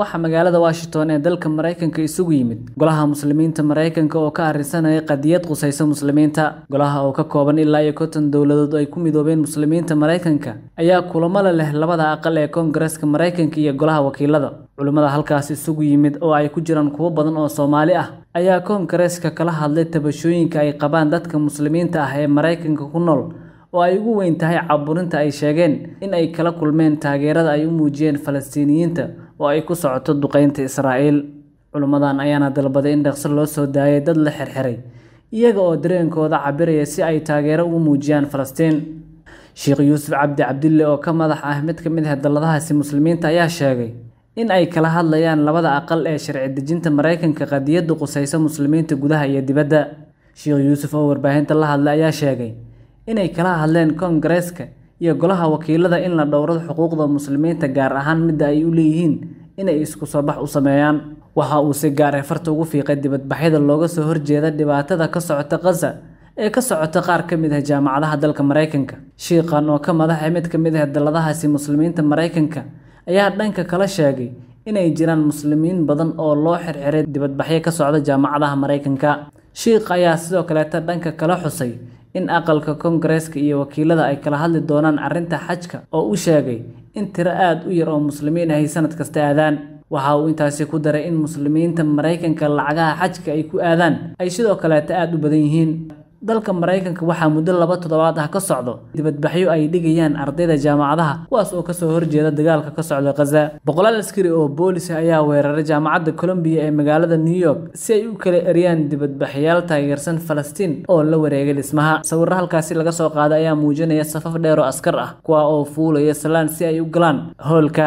waxaa magaalada washington ee dalka maraykanka isugu yimid golaha muslimiinta maraykanka oo ka arrinsanaya qadiyad qusaysa muslimiinta golaha oo ka kooban ilaa iyo konton dowladood ay ku midoobeen muslimiinta maraykanka ayaa kulamada leh labada aqal ee koongareska maraykanka iyo golaha wakiilada culimmada halkaas isugu yimid oo ay ku jiraan kuwo badan oo soomaali ah ayaa koongareska kala hadlay tabashooyinka ay qabaan dadka muslimiinta ah ee maraykanka ku nool oo ay ugu weyn tahay caburinta ay sheegeen in ay kala kulmeen taageerada ay u muujiyeen falastiiniyiinta oo ay ku socoto duqeynta Israa'iil culimmadan ayaana dalbaday in dhaqso loo soo daayay dad la xirxiray iyaga oo dareenkooda cabiraya si ay taageero ugu muujiyaan Falastiin Sheekh Yuusuf Cabdi Cabdille oo ka madax ah mid ka mid ah daladahaasi muslimiinta ayaa sheegay in ay kala hadlayaan labada aqal ee sharci dejinta maraykanka qadiyadda qusayso muslimiinta gudaha iyo dibadda Sheekh Yuusuf oo warbaahinta la hadlay ayaa sheegay inay kala hadleen Kongresska iyo golaha wakiilada in la dhowrado xuquuqda muslimiinta gaar ahaan midda ay u leeyihiin inay isku soo bax u sameeyaan waxa uu si gaar ah farta ugu fiiqay dibadbaxyada looga soo horjeeda dhibaatada ka socota khaza ee ka socota qaar ka mid ah jaamacadaha dalka maraykanka shiiqan oo ka madax ah mid ka mid ah daladahaasi muslimiinta maraykanka ayaa dhanka kala sheegay inay jiraan muslimiin badan oo loo xirxiray dibadbaxyo ka socda jaamacadaha maraykanka shiiq ayaa sidoo kaleeta dhanka kala xusay in aqalka kongareska iyo wakiilada ay kala hadli doonaan arrinta xajka oo u sheegay in tiro aad u yar oo muslimiin ahay sanad kasta aadaan waxa uu intaasi ku daray in muslimiinta maraykanka lacagaha xajka ay ku aadaan ay sidoo kaleeta aad u badan yihiin dalka maraykanka waxaa muddo laba toddobaad ah ka socdo dibadbaxyo ay dhigayaan ardayda jaamacadaha kuwaas oo kasoo horjeeda dagaalka ka socda khaza boqolaal askari oo boolis ah ayaa weeraray jaamacadda colombiya ee magaalada new york si ay u kala eryaan dibadbaxyaal taageersan falastiin oo la wareegay dhismaha sawirro halkaasi laga soo qaaday ayaa muujinaya safaf dheer oo askar ah kuwa oo fuulaya salaan si ay u galaan hoolka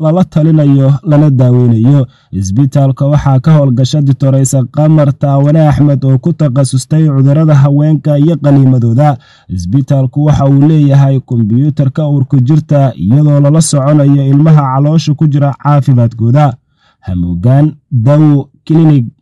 lala talinayo lana daaweynayo isbitaalka waxaa ka howlgasha ditoreysa qamar taawane axmed oo ku takhasustay cudurada haweenka iyo qaliimadooda isbitaalku waxa uu leeyahay kombyuutarka urku jirta iyadoo lala soconayo ilmaha caloosha ku jira caafimaadkooda hamuugaan dawo kilinig